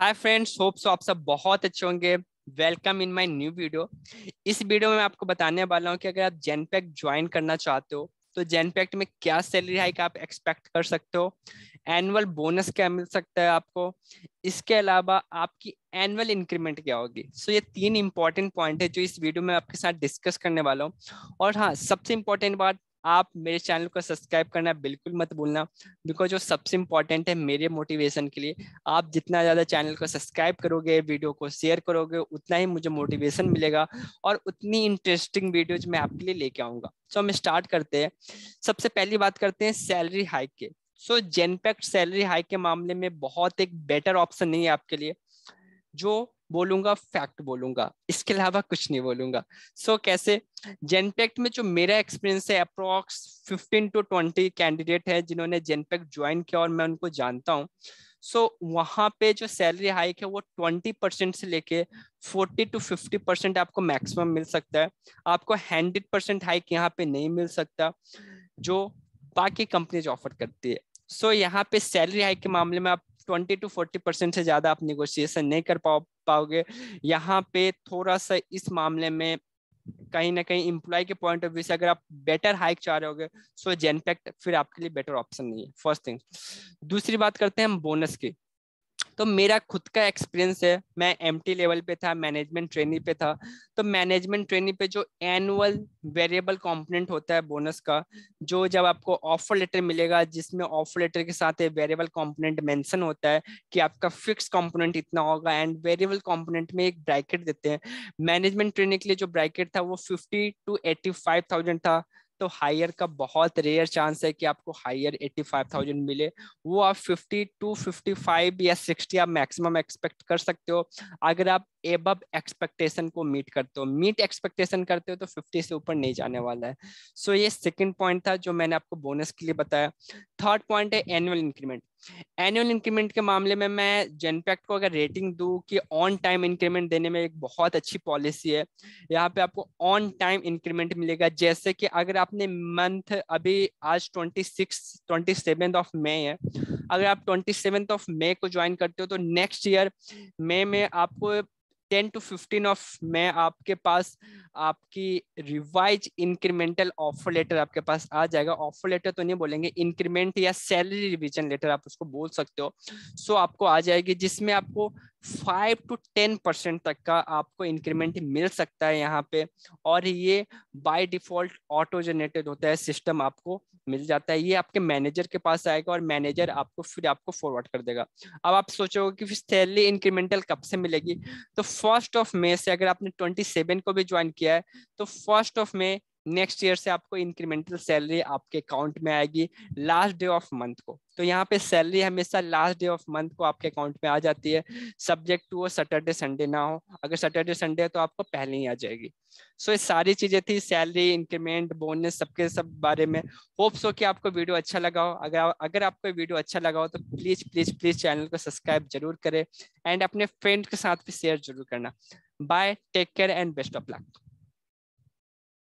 hi friends hope so आप सब बहुत अच्छे होंगे welcome in my new video इस वीडियो में मैं आपको बताने वाला हूँ कि अगर आप जेनपैक्ट ज्वाइन करना चाहते हो तो जेनपैक्ट में क्या सैलरी हाइक आप एक्सपेक्ट कर सकते हो एनुअल बोनस क्या मिल सकता है आपको इसके अलावा आपकी एनुअल इंक्रीमेंट क्या होगी सो so, ये तीन इंपॉर्टेंट पॉइंट है जो इस वीडियो में आपके साथ डिस्कस करने वाला हूँ और हाँ सबसे इम्पोर्टेंट बात आप मेरे चैनल को सब्सक्राइब करना बिल्कुल मत भूलना बिकॉज जो सबसे इंपॉर्टेंट है मेरे मोटिवेशन के लिए आप जितना ज़्यादा चैनल को सब्सक्राइब करोगे वीडियो को शेयर करोगे उतना ही मुझे मोटिवेशन मिलेगा और उतनी इंटरेस्टिंग वीडियोज मैं आपके लिए लेके आऊँगा सो हम स्टार्ट करते हैं सबसे पहली बात करते हैं सैलरी हाइक के सो जेनपैक्ट सैलरी हाइक के मामले में बहुत एक बेटर ऑप्शन नहीं है आपके लिए जो बोलूंगा फैक्ट बोलूंगा इसके अलावा कुछ नहीं बोलूंगा सो so, कैसे जेनपेक्ट में जो मेरा एक्सपीरियंस है अप्रोक्स 15 टू 20 कैंडिडेट है जिन्होंने जेनपेक्ट ज्वाइन किया और मैं उनको जानता हूँ सो so, वहाँ पे जो सैलरी हाइक है वो ट्वेंटी परसेंट से लेके फोर्टी टू फिफ्टी परसेंट आपको मैक्सिमम मिल सकता है आपको हंड्रेड परसेंट हाइक यहाँ पे नहीं मिल सकता जो बाकी कंपनीज ऑफर करती है सो so, यहाँ पे सैलरी हाइक के मामले में आप ट्वेंटी टू फोर्टी परसेंट से ज़्यादा आप निगोशिएशन नहीं कर पाओ पाओगे यहाँ पे थोड़ा सा इस मामले में कहीं ना कहीं इम्प्लॉय के पॉइंट ऑफ व्यू से अगर आप बेटर हाइक चाह रहे होगे सो जेनपैक्ट फिर आपके लिए बेटर ऑप्शन नहीं है फर्स्ट थिंग दूसरी बात करते हैं हम बोनस की तो मेरा खुद का एक्सपीरियंस है मैं एम लेवल पे था मैनेजमेंट ट्रेनिंग पे था तो मैनेजमेंट ट्रेनिंग पे जो एनुअल वेरिएबल कंपोनेंट होता है बोनस का जो जब आपको ऑफर लेटर मिलेगा जिसमें ऑफर लेटर के साथ वेरिएबल कंपोनेंट मेंशन होता है कि आपका फिक्स कंपोनेंट इतना होगा एंड वेरिएबल कंपोनेंट में एक ब्रैकेट देते हैं मैनेजमेंट ट्रेनिंग के लिए जो ब्रैकेट था वो fifty to eighty five thousand था तो हायर का बहुत रेयर चांस है कि आपको हायर 85,000 मिले वो आप 50 टू 55 या 60 आप मैक्सिमम एक्सपेक्ट कर सकते हो अगर आप एब एक्सपेक्टेशन को मीट करते हो मीट एक्सपेक्टेशन करते हो तो 50 से ऊपर नहीं जाने वाला है सो so, ये सेकंड पॉइंट था जो मैंने आपको बोनस के लिए बताया थर्ड पॉइंट है एनुअल इंक्रीमेंट एनुअल इंक्रीमेंट के मामले में मैं जेनपैक्ट को अगर रेटिंग दू कि ऑन टाइम इंक्रीमेंट देने में एक बहुत अच्छी पॉलिसी है यहाँ पे आपको ऑन टाइम इंक्रीमेंट मिलेगा जैसे कि अगर आपने मंथ अभी आज twenty six twenty seven of May है अगर आप ट्वेंटी सेवन ऑफ मे को ज्वाइन करते हो तो नेक्स्ट ईयर मे में आपको ten to fifteen of May आपके पास आपकी रिवाइज इंक्रीमेंटल ऑफर लेटर आपके पास आ जाएगा ऑफर लेटर तो नहीं बोलेंगे इंक्रीमेंट या सैलरी रिविजन लेटर आप उसको बोल सकते हो सो so, आपको आ जाएगी जिसमें आपको फाइव टू टेन परसेंट तक का आपको इंक्रीमेंट मिल सकता है यहाँ पे और ये बाय डिफॉल्ट ऑटो जनरेटेड होता है सिस्टम आपको मिल जाता है ये आपके मैनेजर के पास आएगा और मैनेजर आपको फिर आपको फॉरवर्ड कर देगा अब आप सोचोगे कि फिर सैलरी इंक्रीमेंटल कब से मिलेगी तो फर्स्ट ऑफ मे से अगर आपने ट्वेंटी सेवन को भी ज्वाइन किया है तो first of May next year से आपको इंक्रीमेंटल सैलरी आपके अकाउंट में आएगी लास्ट डे ऑफ मंथ को तो यहाँ पे सैलरी हमेशा लास्ट डे ऑफ मंथ को आपके अकाउंट में आ जाती है सब्जेक्ट टू वो सैटरडे संडे ना हो अगर सैटरडे संडे है तो आपको पहले ही आ जाएगी सो so, ये सारी चीजें थी सैलरी इंक्रीमेंट बोनस सबके सब बारे में होप्स हो कि आपको वीडियो अच्छा लगा हो अगर अगर आपको वीडियो अच्छा लगा हो तो प्लीज प्लीज प्लीज चैनल को सब्सक्राइब जरूर करें एंड अपने फ्रेंड के साथ भी शेयर जरूर करना bye take care and best of luck